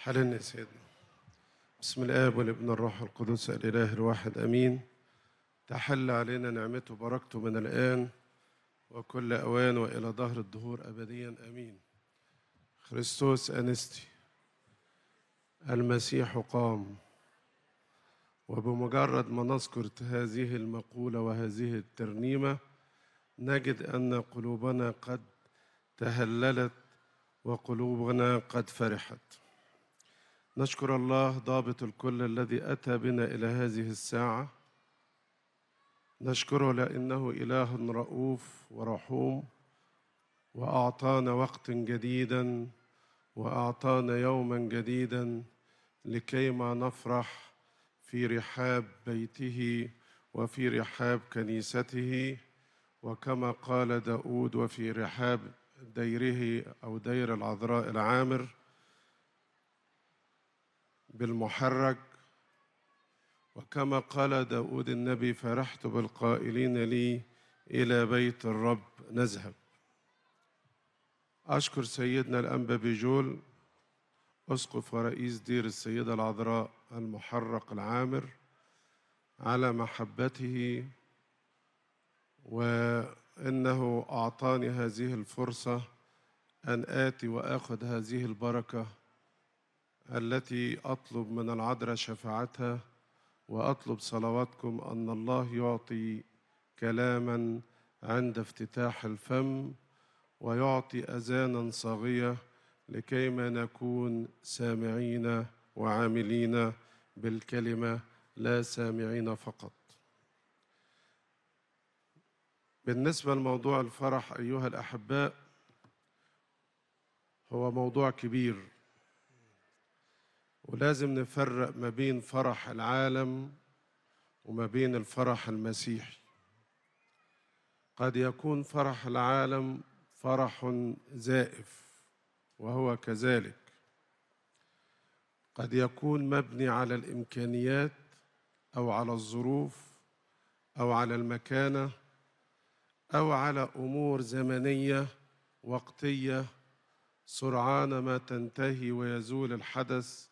حللنا يا سيدنا بسم الآب والابن الروح القدس الإله الواحد أمين تحل علينا نعمته وبركته من الآن وكل أوان وإلى ظهر الدهور أبديا أمين خريستوس أنستي المسيح قام وبمجرد ما نذكر هذه المقولة وهذه الترنيمة نجد أن قلوبنا قد تهللت وقلوبنا قد فرحت نشكر الله ضابط الكل الذي أتى بنا إلى هذه الساعة نشكره لأنه إله رؤوف ورحوم وأعطانا وقتا جديدا وأعطانا يوما جديدا لكيما نفرح في رحاب بيته وفي رحاب كنيسته وكما قال داود وفي رحاب ديره أو دير العذراء العامر بالمحرك وكما قال داود النبي فرحت بالقائلين لي إلى بيت الرب نذهب أشكر سيدنا الأنبا بجول أسقف ورئيس دير السيدة العذراء المحرق العامر على محبته وإنه أعطاني هذه الفرصة أن آتي وآخذ هذه البركة التي أطلب من العذراء شفاعتها وأطلب صلواتكم أن الله يعطي كلاما عند افتتاح الفم ويعطي أذانا صاغية لكيما نكون سامعين وعاملين بالكلمة لا سامعين فقط بالنسبة لموضوع الفرح أيها الأحباء هو موضوع كبير ولازم نفرق ما بين فرح العالم وما بين الفرح المسيحي قد يكون فرح العالم فرح زائف وهو كذلك قد يكون مبني على الامكانيات او على الظروف او على المكانه او على امور زمنيه وقتيه سرعان ما تنتهي ويزول الحدث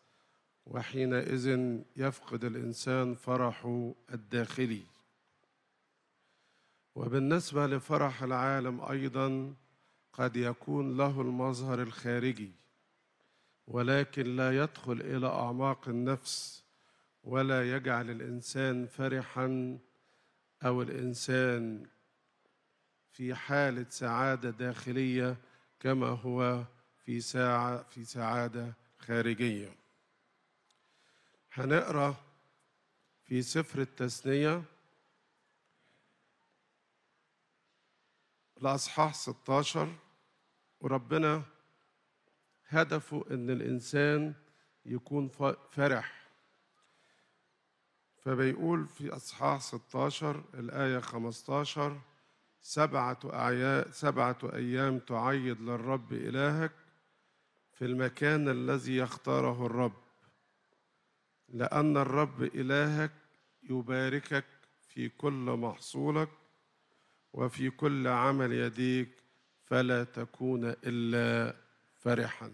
وحينئذ يفقد الانسان فرحه الداخلي وبالنسبه لفرح العالم ايضا قد يكون له المظهر الخارجي ولكن لا يدخل الى اعماق النفس ولا يجعل الانسان فرحا او الانسان في حاله سعاده داخليه كما هو في ساعه في سعاده خارجيه هنقرا في سفر التثنية الأصحاح 16 وربنا هدفه إن الإنسان يكون فرح فبيقول في أصحاح 16 الآية 15 سبعة أعياء سبعة أيام تعيد للرب إلهك في المكان الذي يختاره الرب لأن الرب إلهك يباركك في كل محصولك وفي كل عمل يديك فلا تكون إلا فرحا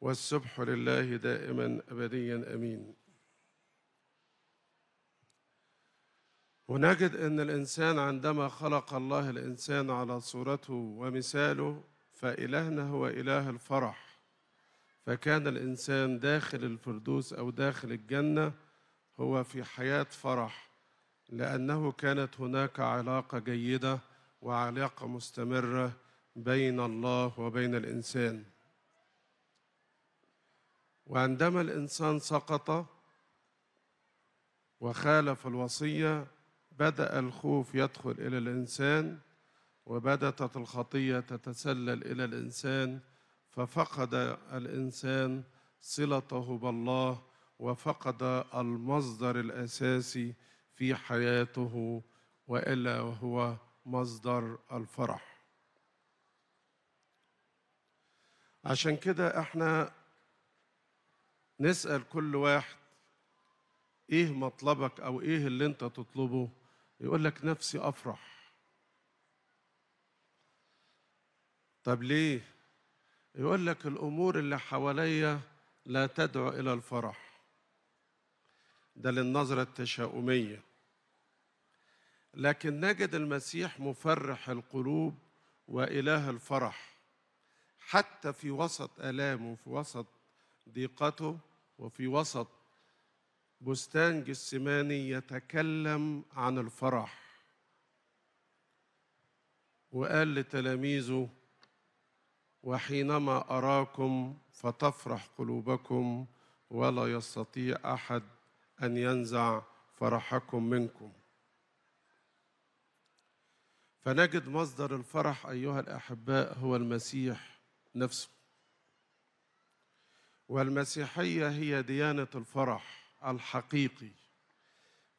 والسبح لله دائما أبديا أمين ونجد أن الإنسان عندما خلق الله الإنسان على صورته ومثاله فإلهنا هو إله الفرح فكان الإنسان داخل الفردوس أو داخل الجنة هو في حياة فرح لأنه كانت هناك علاقة جيدة وعلاقة مستمرة بين الله وبين الإنسان وعندما الإنسان سقط وخالف الوصية بدأ الخوف يدخل إلى الإنسان وبدأت الخطية تتسلل إلى الإنسان ففقد الانسان صلته بالله وفقد المصدر الاساسي في حياته والا وهو مصدر الفرح عشان كده احنا نسال كل واحد ايه مطلبك او ايه اللي انت تطلبه يقول لك نفسي افرح طب ليه يقول لك الأمور اللي حواليا لا تدعو إلى الفرح ده للنظرة التشاؤمية لكن نجد المسيح مفرح القلوب وإله الفرح حتى في وسط آلامه في وسط ضيقته وفي وسط بستان جسماني يتكلم عن الفرح وقال لتلاميذه وحينما أراكم فتفرح قلوبكم ولا يستطيع أحد أن ينزع فرحكم منكم فنجد مصدر الفرح أيها الأحباء هو المسيح نفسه والمسيحية هي ديانة الفرح الحقيقي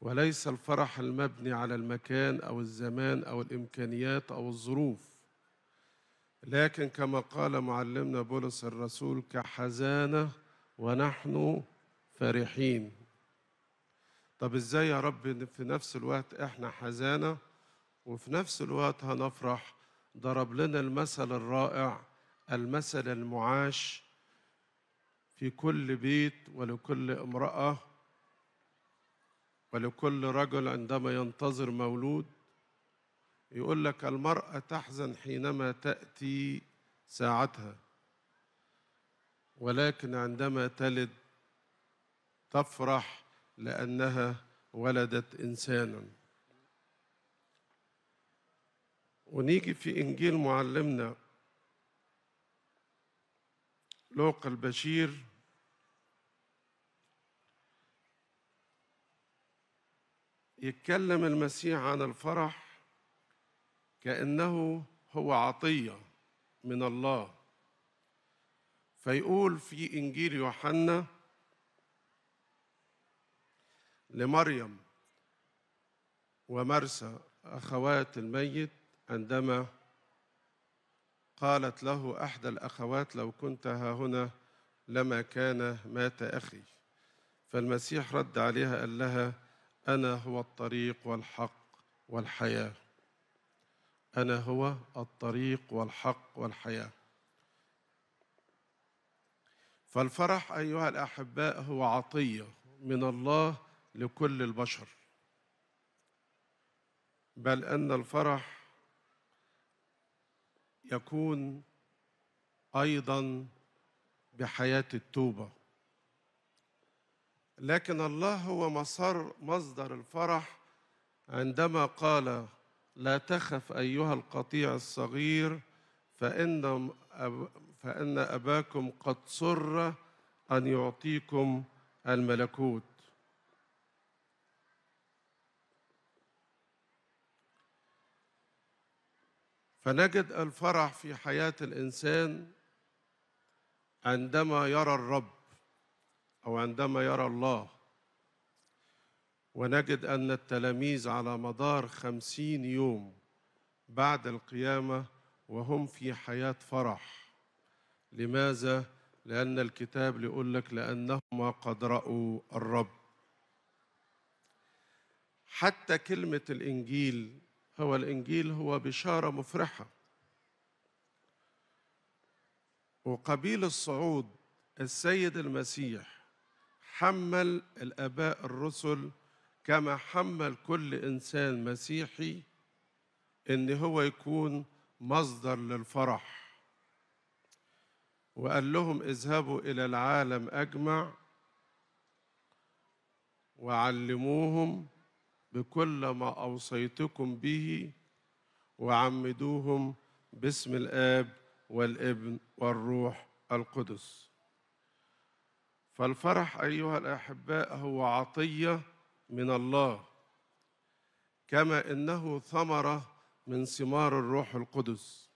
وليس الفرح المبني على المكان أو الزمان أو الإمكانيات أو الظروف لكن كما قال معلمنا بولس الرسول كحزانة ونحن فرحين طب ازاي يا رب في نفس الوقت احنا حزانة وفي نفس الوقت هنفرح ضرب لنا المثل الرائع المثل المعاش في كل بيت ولكل امرأة ولكل رجل عندما ينتظر مولود يقول لك المرأة تحزن حينما تأتي ساعتها ولكن عندما تلد تفرح لأنها ولدت إنسانا ونيجي في إنجيل معلمنا لوقا البشير يتكلم المسيح عن الفرح كانه هو عطيه من الله فيقول في انجيل يوحنا لمريم ومرسى اخوات الميت عندما قالت له احدى الاخوات لو كنت ها هنا لما كان مات اخي فالمسيح رد عليها قال لها انا هو الطريق والحق والحياه أنا هو الطريق والحق والحياة فالفرح أيها الأحباء هو عطية من الله لكل البشر بل أن الفرح يكون أيضا بحياة التوبة لكن الله هو مصدر الفرح عندما قال لا تخف أيها القطيع الصغير فإن فإن أباكم قد سر أن يعطيكم الملكوت فنجد الفرح في حياة الإنسان عندما يرى الرب أو عندما يرى الله ونجد أن التلاميذ على مدار خمسين يوم بعد القيامة وهم في حياة فرح لماذا؟ لأن الكتاب يقول لك لأنهما قد رأوا الرب حتى كلمة الإنجيل هو الإنجيل هو بشارة مفرحة وقبيل الصعود السيد المسيح حمل الآباء الرسل كما حمل كل انسان مسيحي ان هو يكون مصدر للفرح وقال لهم اذهبوا الى العالم اجمع وعلموهم بكل ما اوصيتكم به وعمدوهم باسم الاب والابن والروح القدس فالفرح ايها الاحباء هو عطيه من الله كما انه ثمره من ثمار الروح القدس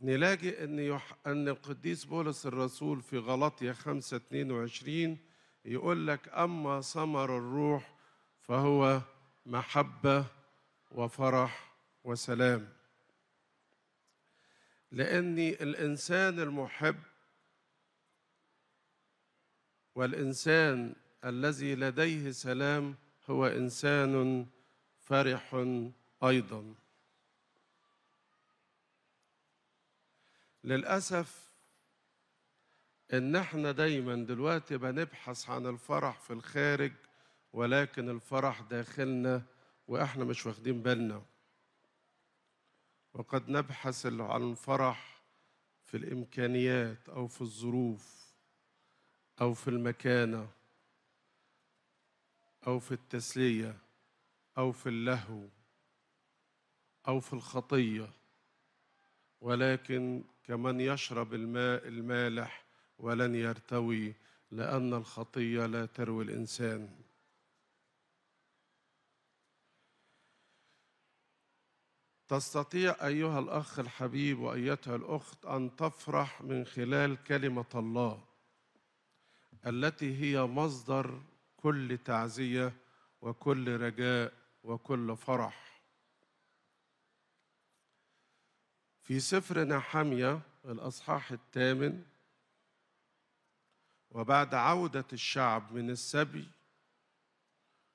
نلاقي ان يح... ان القديس بولس الرسول في غلطية 5 22 يقول لك اما ثمر الروح فهو محبة وفرح وسلام لأن الإنسان المحب والإنسان الذي لديه سلام هو انسان فرح ايضا للاسف ان احنا دايما دلوقتي بنبحث عن الفرح في الخارج ولكن الفرح داخلنا واحنا مش واخدين بالنا وقد نبحث عن الفرح في الامكانيات او في الظروف او في المكانه او في التسليه او في اللهو او في الخطيه ولكن كمن يشرب الماء المالح ولن يرتوي لان الخطيه لا تروي الانسان تستطيع ايها الاخ الحبيب وايتها الاخت ان تفرح من خلال كلمه الله التي هي مصدر كل تعزيه وكل رجاء وكل فرح في سفر نحمية الأصحاح الثامن وبعد عودة الشعب من السبي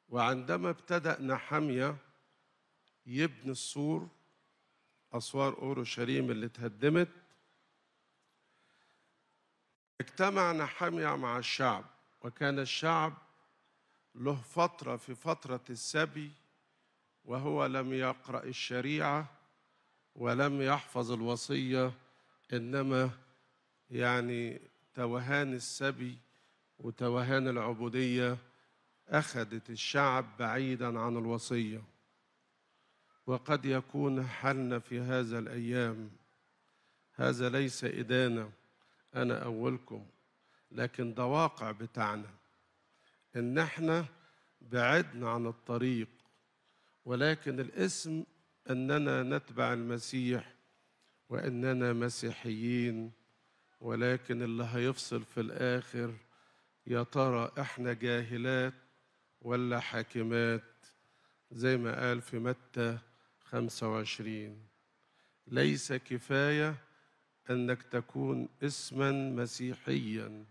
وعندما ابتدأ نحمية يبني السور أسوار أورشليم اللي اتهدمت اجتمع نحمية مع الشعب وكان الشعب له فترة في فترة السبي وهو لم يقرأ الشريعة ولم يحفظ الوصية إنما يعني توهان السبي وتوهان العبودية أخذت الشعب بعيدا عن الوصية وقد يكون حالنا في هذا الأيام هذا ليس إدانة أنا أولكم لكن ده واقع بتاعنا ان احنا بعدنا عن الطريق ولكن الاسم اننا نتبع المسيح واننا مسيحيين ولكن اللي هيفصل في الاخر يا ترى احنا جاهلات ولا حاكمات زي ما قال في متى 25 ليس كفايه انك تكون اسما مسيحيا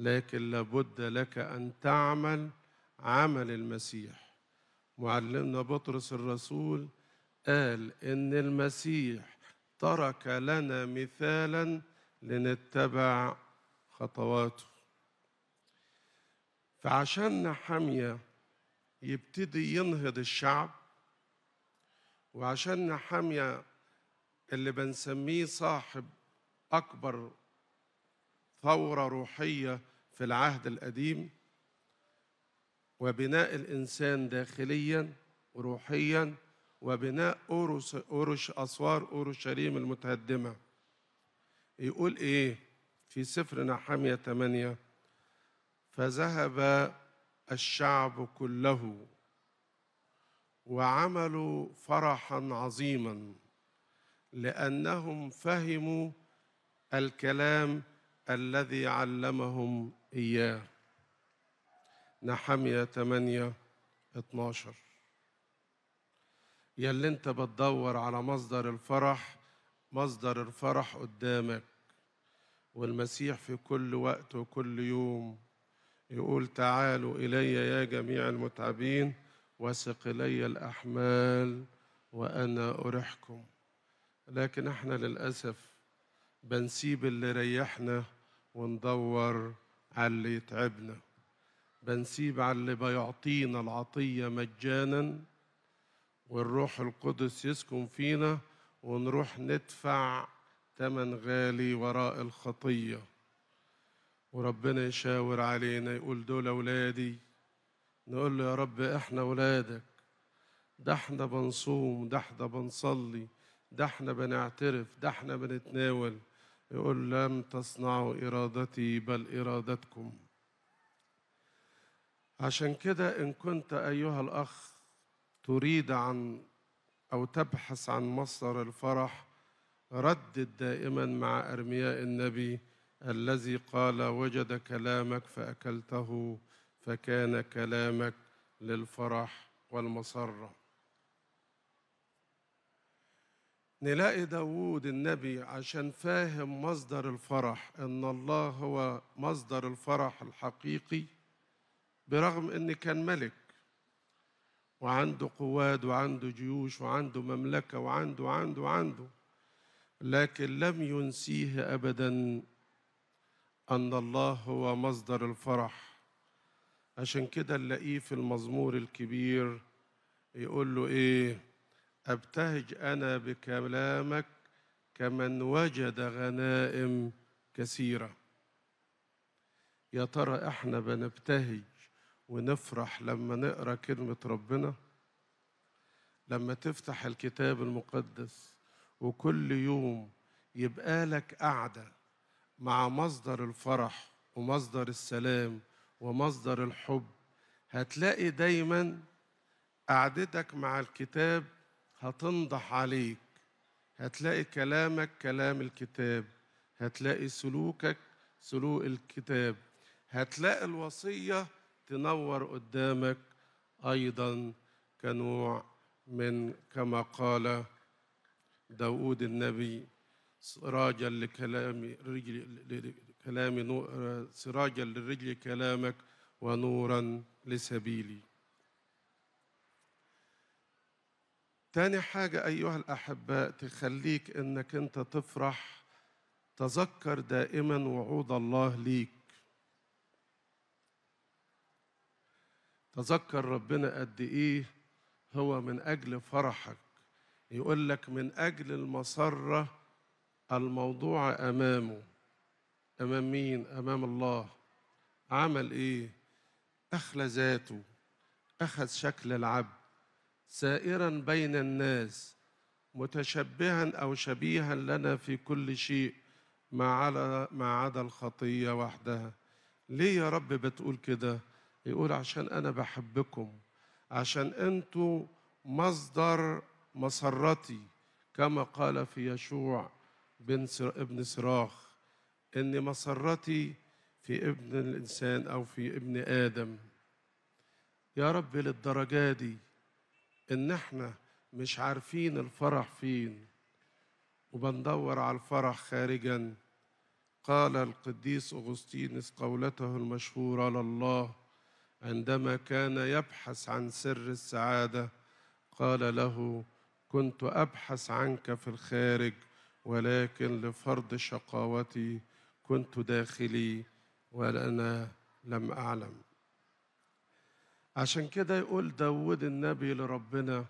لكن لابد لك أن تعمل عمل المسيح معلمنا بطرس الرسول قال إن المسيح ترك لنا مثالا لنتبع خطواته فعشان نحمية يبتدي ينهض الشعب وعشان نحمية اللي بنسميه صاحب أكبر ثورة روحية في العهد القديم وبناء الإنسان داخليا وروحيا وبناء أورش, أورش أسوار أورشليم المتهدمة يقول إيه في سفر نحمية 8 فذهب الشعب كله وعملوا فرحا عظيما لأنهم فهموا الكلام الذي علمهم إياه نحمية 8 12 يا اللي انت بتدور على مصدر الفرح مصدر الفرح قدامك والمسيح في كل وقت وكل يوم يقول تعالوا إلي يا جميع المتعبين وثق إلي الأحمال وأنا أريحكم لكن احنا للأسف بنسيب اللي ريحنا وندور على اللي يتعبنا بنسيب على اللي بيعطينا العطية مجانا والروح القدس يسكن فينا ونروح ندفع تمن غالي وراء الخطية وربنا يشاور علينا يقول دول أولادي نقول له يا رب إحنا أولادك ده احنا بنصوم ده احنا بنصلي ده احنا بنعترف ده احنا بنتناول يقول لم تصنعوا إرادتي بل إرادتكم عشان كده إن كنت أيها الأخ تريد عن أو تبحث عن مصدر الفرح ردد دائما مع أرمياء النبي الذي قال وجد كلامك فأكلته فكان كلامك للفرح والمسره نلاقي داوود النبي عشان فاهم مصدر الفرح ان الله هو مصدر الفرح الحقيقي برغم ان كان ملك وعنده قواد وعنده جيوش وعنده مملكه وعنده وعنده وعنده لكن لم ينسيه ابدا ان الله هو مصدر الفرح عشان كده نلاقيه في المزمور الكبير يقول له ايه أبتهج أنا بكلامك كمن وجد غنائم كثيرة يا ترى إحنا بنبتهج ونفرح لما نقرأ كلمة ربنا لما تفتح الكتاب المقدس وكل يوم يبقى لك قعدة مع مصدر الفرح ومصدر السلام ومصدر الحب هتلاقي دايما قعدتك مع الكتاب هتنضح عليك هتلاقي كلامك كلام الكتاب هتلاقي سلوكك سلوك الكتاب هتلاقي الوصية تنور قدامك أيضا كنوع من كما قال داود النبي سراجا لكلام رجل كلام سراجا للرجل كلامك ونورا لسبيلي تاني حاجة أيها الأحباء تخليك إنك أنت تفرح تذكر دائما وعود الله ليك تذكر ربنا قد إيه هو من أجل فرحك يقول لك من أجل المسرة الموضوع أمامه أمام مين؟ أمام الله عمل إيه؟ أخلى ذاته أخذ شكل العبد سائرا بين الناس متشبها او شبيها لنا في كل شيء ما على ما عدا الخطيه وحدها ليه يا رب بتقول كده يقول عشان انا بحبكم عشان انتوا مصدر مسرتي كما قال في يشوع بن ابن صراخ ان مسرتي في ابن الانسان او في ابن ادم يا رب للدرجه دي ان احنا مش عارفين الفرح فين وبندور على الفرح خارجا قال القديس اغسطينس قولته المشهوره لله عندما كان يبحث عن سر السعاده قال له كنت ابحث عنك في الخارج ولكن لفرض شقاوتي كنت داخلي وانا لم اعلم عشان كده يقول داود النبي لربنا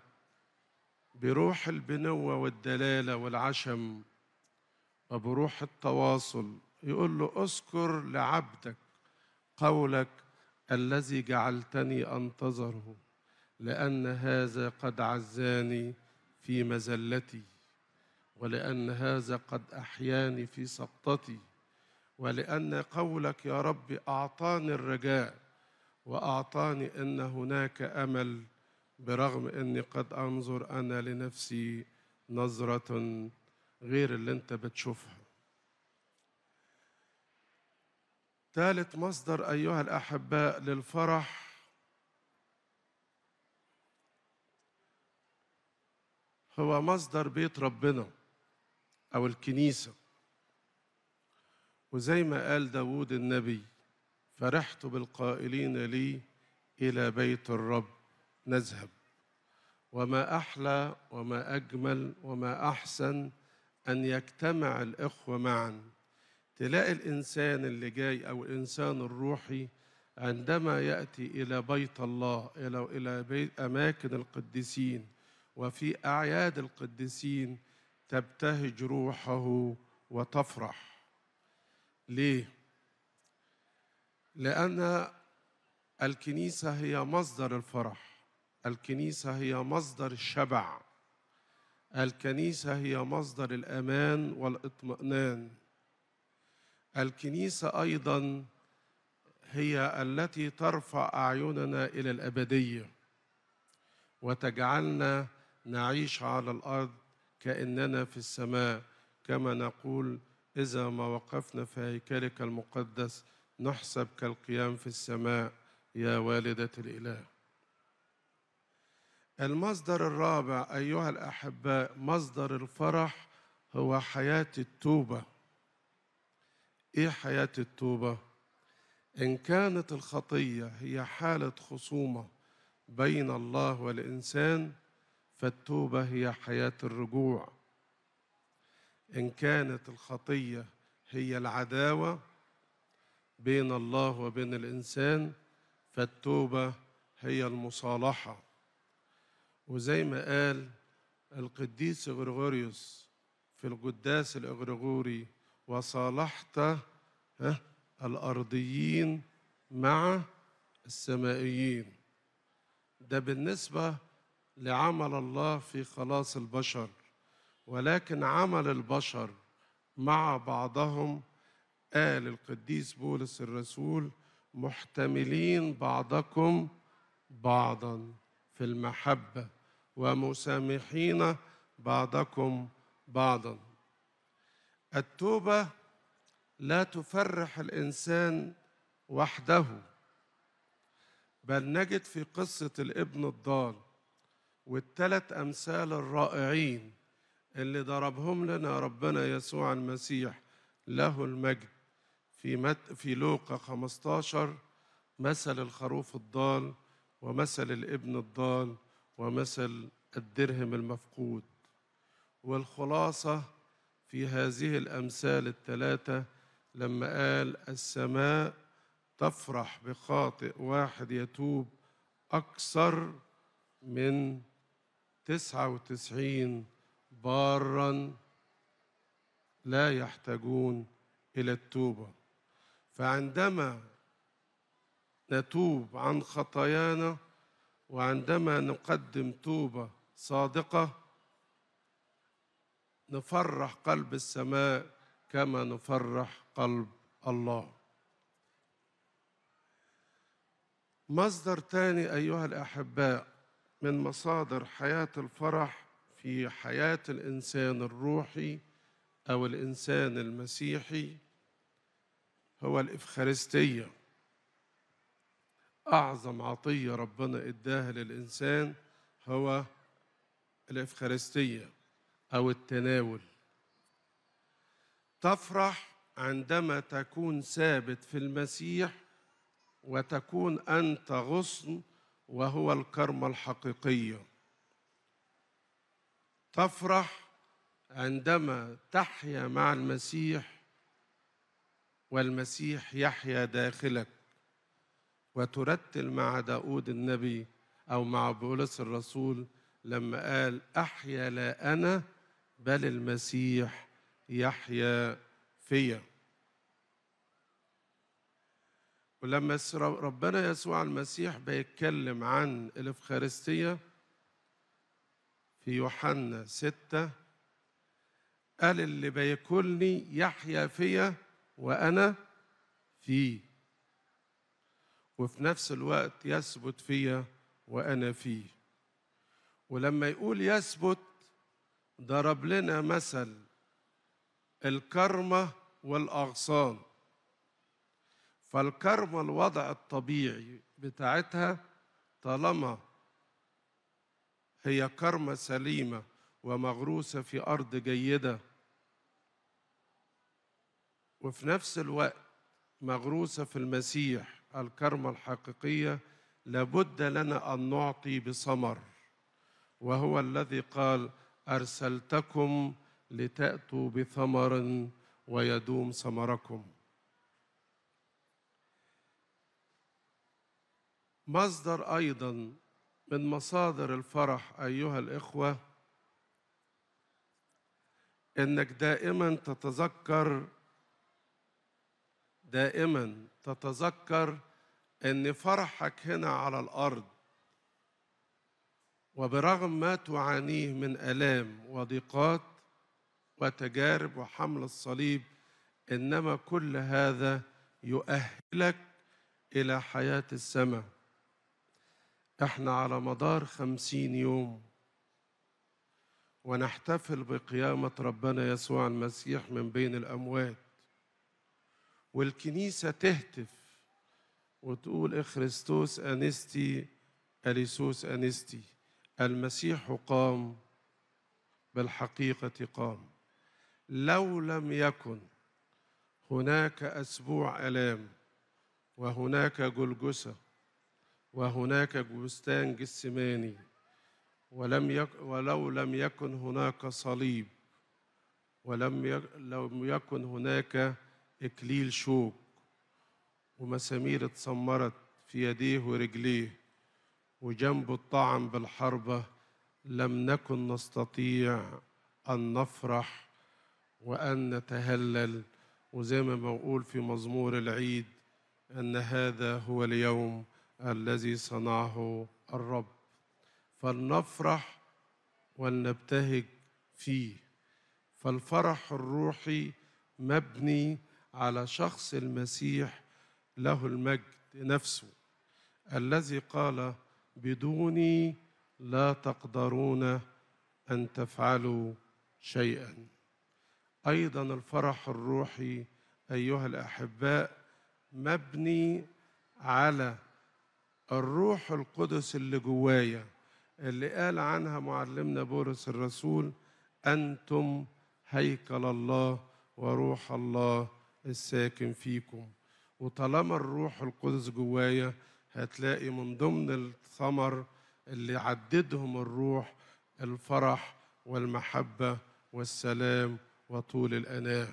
بروح البنوة والدلالة والعشم وبروح التواصل يقول له اذكر لعبدك قولك الذي جعلتني انتظره لان هذا قد عزاني في مزلتي ولان هذا قد احياني في سقطتي ولان قولك يا رب اعطاني الرجاء واعطاني ان هناك امل برغم اني قد انظر انا لنفسي نظره غير اللي انت بتشوفها ثالث مصدر ايها الاحباء للفرح هو مصدر بيت ربنا او الكنيسه وزي ما قال داوود النبي فرحت بالقائلين لي الى بيت الرب نذهب وما احلى وما اجمل وما احسن ان يجتمع الاخوه معا تلاقي الانسان اللي جاي او الانسان الروحي عندما ياتي الى بيت الله الى الى بيت اماكن القديسين وفي اعياد القديسين تبتهج روحه وتفرح ليه لأن الكنيسة هي مصدر الفرح الكنيسة هي مصدر الشبع الكنيسة هي مصدر الأمان والإطمئنان الكنيسة أيضا هي التي ترفع أعيننا إلى الأبدية وتجعلنا نعيش على الأرض كأننا في السماء كما نقول إذا ما وقفنا في هيكلك المقدس نحسب كالقيام في السماء يا والدة الإله المصدر الرابع أيها الأحباء مصدر الفرح هو حياة التوبة إيه حياة التوبة؟ إن كانت الخطية هي حالة خصومة بين الله والإنسان فالتوبة هي حياة الرجوع إن كانت الخطية هي العداوة بين الله وبين الإنسان فالتوبة هي المصالحة وزي ما قال القديس غرغوريوس في القداس الإغريغوري وصالحت الأرضيين مع السمائيين ده بالنسبة لعمل الله في خلاص البشر ولكن عمل البشر مع بعضهم قال القديس بولس الرسول محتملين بعضكم بعضا في المحبة ومسامحين بعضكم بعضا التوبة لا تفرح الإنسان وحده بل نجد في قصة الابن الضال والثلاث أمثال الرائعين اللي ضربهم لنا ربنا يسوع المسيح له المجد في مت في لوقا 15 مثل الخروف الضال ومثل الابن الضال ومثل الدرهم المفقود والخلاصة في هذه الأمثال الثلاثة لما قال السماء تفرح بخاطئ واحد يتوب أكثر من تسعة وتسعين بارا لا يحتاجون إلى التوبة فعندما نتوب عن خطايانا وعندما نقدم توبه صادقه نفرح قلب السماء كما نفرح قلب الله مصدر تاني ايها الاحباء من مصادر حياه الفرح في حياه الانسان الروحي او الانسان المسيحي هو الإفخارستية أعظم عطية ربنا إداها للإنسان هو الإفخارستية أو التناول تفرح عندما تكون ثابت في المسيح وتكون أنت غصن وهو الكرمة الحقيقية تفرح عندما تحيا مع المسيح والمسيح يحيا داخلك وترتل مع داود النبي أو مع بولس الرسول لما قال أحيا لا أنا بل المسيح يحيا فيا ولما ربنا يسوع المسيح بيتكلم عن الإفخارستية في يوحنا ستة قال اللي بياكلني يحيا فيا وأنا فيه وفي نفس الوقت يثبت فيا وأنا فيه ولما يقول يثبت ضرب لنا مثل الكرمة والأغصان فالكرمة الوضع الطبيعي بتاعتها طالما هي كرمة سليمة ومغروسة في أرض جيدة وفي نفس الوقت مغروسة في المسيح الكرمة الحقيقية لابد لنا أن نعطي بثمر وهو الذي قال أرسلتكم لتأتوا بثمر ويدوم ثمركم مصدر أيضا من مصادر الفرح أيها الإخوة إنك دائما تتذكر دائما تتذكر ان فرحك هنا على الارض وبرغم ما تعانيه من الام وضيقات وتجارب وحمل الصليب انما كل هذا يؤهلك الى حياه السماء احنا على مدار خمسين يوم ونحتفل بقيامه ربنا يسوع المسيح من بين الاموات والكنيسة تهتف وتقول إخريستوس إيه أنستي أليسوس أنستي المسيح قام بالحقيقة قام لو لم يكن هناك أسبوع ألام وهناك جلجسة وهناك بستان جسماني ولم يك ولو لم يكن هناك صليب ولم يك لم يكن هناك إكليل شوك ومسامير اتسمرت في يديه ورجليه وجنبه الطعن بالحربة لم نكن نستطيع أن نفرح وأن نتهلل وزي ما بقول في مزمور العيد أن هذا هو اليوم الذي صنعه الرب فلنفرح ولنبتهج فيه فالفرح الروحي مبني على شخص المسيح له المجد نفسه الذي قال بدوني لا تقدرون ان تفعلوا شيئا ايضا الفرح الروحي ايها الاحباء مبني على الروح القدس اللي جوايا اللي قال عنها معلمنا بولس الرسول انتم هيكل الله وروح الله الساكن فيكم وطالما الروح القدس جوايا هتلاقي من ضمن الثمر اللي عددهم الروح الفرح والمحبة والسلام وطول الأناة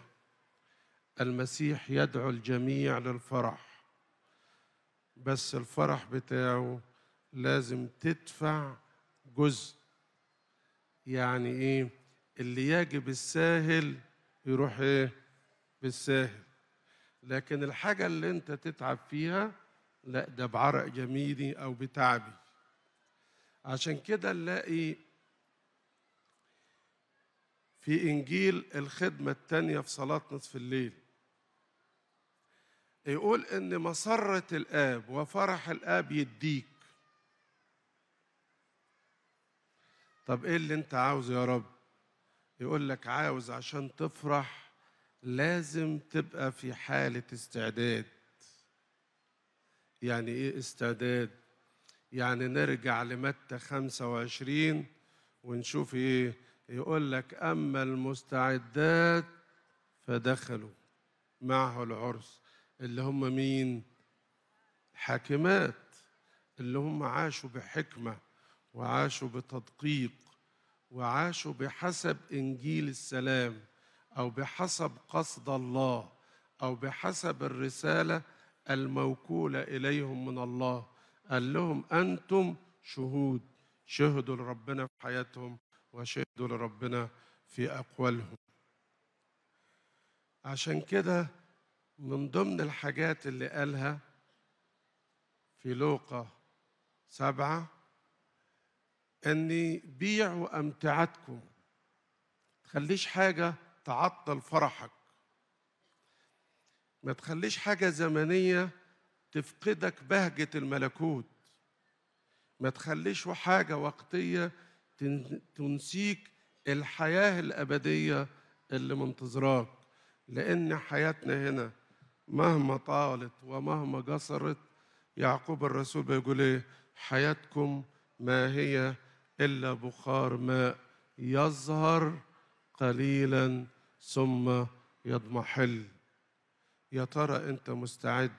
المسيح يدعو الجميع للفرح بس الفرح بتاعه لازم تدفع جزء يعني ايه اللي يجب الساهل يروح ايه بالساهل لكن الحاجة اللي أنت تتعب فيها لا ده بعرق جميلي أو بتعبي عشان كده نلاقي في إنجيل الخدمة الثانية في صلاة نصف الليل يقول إن مسرة الآب وفرح الآب يديك طب إيه اللي أنت عاوزه يا رب؟ يقول لك عاوز عشان تفرح لازم تبقى في حالة استعداد يعني إيه استعداد؟ يعني نرجع لمتى 25 ونشوف إيه يقول لك أما المستعدات فدخلوا معه العرس اللي هم مين؟ حاكمات اللي هم عاشوا بحكمة وعاشوا بتدقيق وعاشوا بحسب إنجيل السلام او بحسب قصد الله او بحسب الرساله الموكوله اليهم من الله قال لهم انتم شهود شهدوا لربنا في حياتهم وشهدوا لربنا في اقوالهم عشان كده من ضمن الحاجات اللي قالها في لوقا سبعة أني بيعوا أمتعتكم تخليش حاجة تعطل فرحك ما تخليش حاجة زمنية تفقدك بهجة الملكوت ما تخليش حاجة وقتية تنسيك الحياة الأبدية اللي منتظراك لأن حياتنا هنا مهما طالت ومهما قصرت يعقوب الرسول بيقول إيه حياتكم ما هي إلا بخار ماء يظهر قليلا ثم يضمحل يا ترى انت مستعد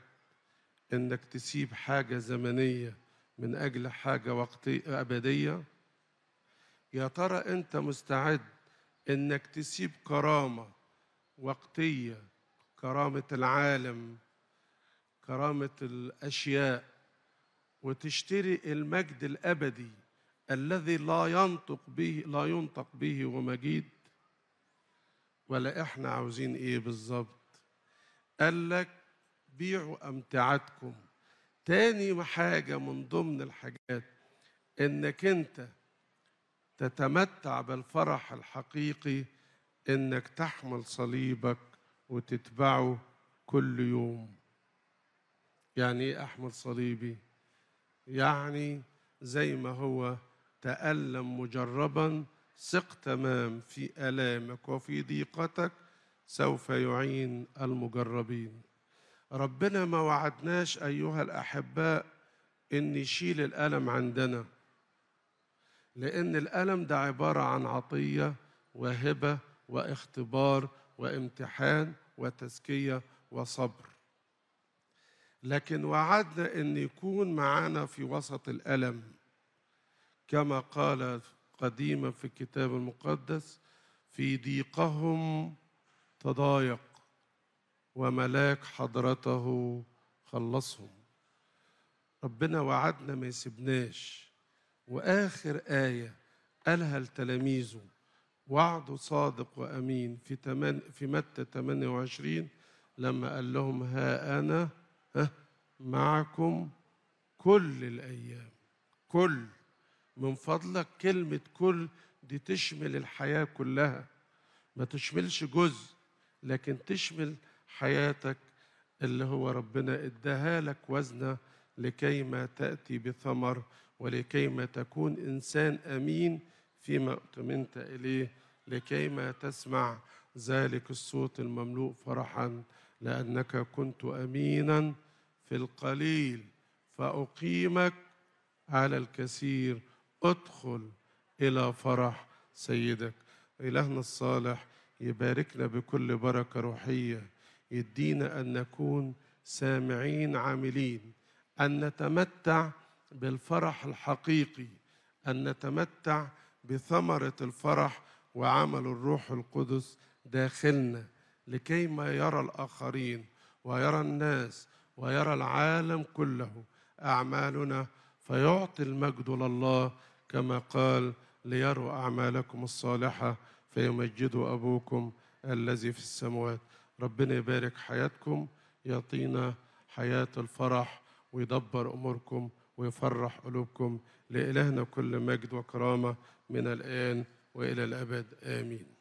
انك تسيب حاجه زمنيه من اجل حاجه وقتيه ابديه يا ترى انت مستعد انك تسيب كرامه وقتيه كرامه العالم كرامه الاشياء وتشتري المجد الابدي الذي لا ينطق به لا ينطق به ومجيد ولا احنا عاوزين ايه بالظبط قال لك بيعوا امتعتكم تاني حاجه من ضمن الحاجات انك انت تتمتع بالفرح الحقيقي انك تحمل صليبك وتتبعه كل يوم يعني ايه احمل صليبي يعني زي ما هو تألم مجربا ثق تمام في آلامك وفي ضيقتك سوف يعين المجربين ربنا ما وعدناش أيها الأحباء إن يشيل الألم عندنا لأن الألم ده عبارة عن عطية وهبة واختبار وامتحان وتزكية وصبر لكن وعدنا ان يكون معانا في وسط الالم كما قال قديما في الكتاب المقدس في ضيقهم تضايق وملاك حضرته خلصهم ربنا وعدنا ما يسيبناش واخر ايه قالها لتلاميذه وعده صادق وامين في تمن في متى 28 لما قال لهم ها انا ها معكم كل الايام كل من فضلك كلمة كل دي تشمل الحياة كلها ما تشملش جزء لكن تشمل حياتك اللي هو ربنا اداها لك وزنة لكيما تأتي بثمر ولكيما تكون إنسان أمين فيما اؤتمنت إليه لكيما تسمع ذلك الصوت المملوء فرحا لأنك كنت أمينا في القليل فأقيمك على الكثير ادخل إلى فرح سيدك إلهنا الصالح يباركنا بكل بركة روحية يدينا أن نكون سامعين عاملين أن نتمتع بالفرح الحقيقي أن نتمتع بثمرة الفرح وعمل الروح القدس داخلنا لكي ما يرى الآخرين ويرى الناس ويرى العالم كله أعمالنا فيعطي المجد لله كما قال ليروا أعمالكم الصالحة فيمجدوا أبوكم الذي في السماوات ربنا يبارك حياتكم يعطينا حياة الفرح ويدبر أموركم ويفرح قلوبكم لإلهنا كل مجد وكرامة من الآن وإلى الأبد آمين